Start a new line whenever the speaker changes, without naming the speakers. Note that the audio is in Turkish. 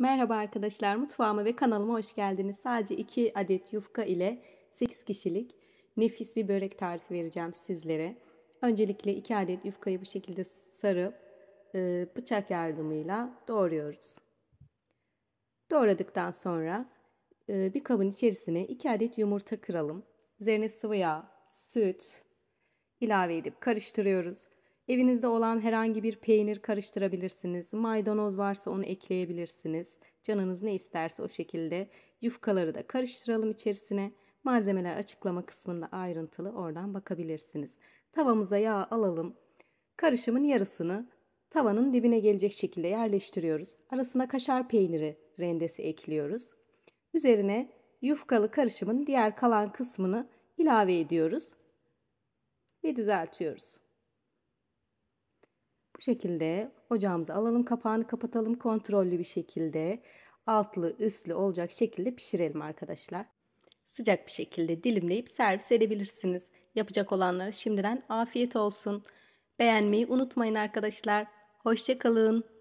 Merhaba arkadaşlar, mutfağıma ve kanalıma hoş geldiniz. Sadece 2 adet yufka ile 8 kişilik nefis bir börek tarifi vereceğim sizlere. Öncelikle 2 adet yufkayı bu şekilde sarıp e, bıçak yardımıyla doğruyoruz. Doğradıktan sonra e, bir kabın içerisine 2 adet yumurta kıralım. Üzerine sıvı yağ, süt ilave edip karıştırıyoruz. Evinizde olan herhangi bir peynir karıştırabilirsiniz. Maydanoz varsa onu ekleyebilirsiniz. Canınız ne isterse o şekilde yufkaları da karıştıralım içerisine. Malzemeler açıklama kısmında ayrıntılı oradan bakabilirsiniz. Tavamıza yağ alalım. Karışımın yarısını tavanın dibine gelecek şekilde yerleştiriyoruz. Arasına kaşar peyniri rendesi ekliyoruz. Üzerine yufkalı karışımın diğer kalan kısmını ilave ediyoruz ve düzeltiyoruz. Bu şekilde ocağımıza alalım. Kapağını kapatalım. Kontrollü bir şekilde altlı üstlü olacak şekilde pişirelim arkadaşlar. Sıcak bir şekilde dilimleyip servis edebilirsiniz. Yapacak olanlara şimdiden afiyet olsun. Beğenmeyi unutmayın arkadaşlar. Hoşçakalın.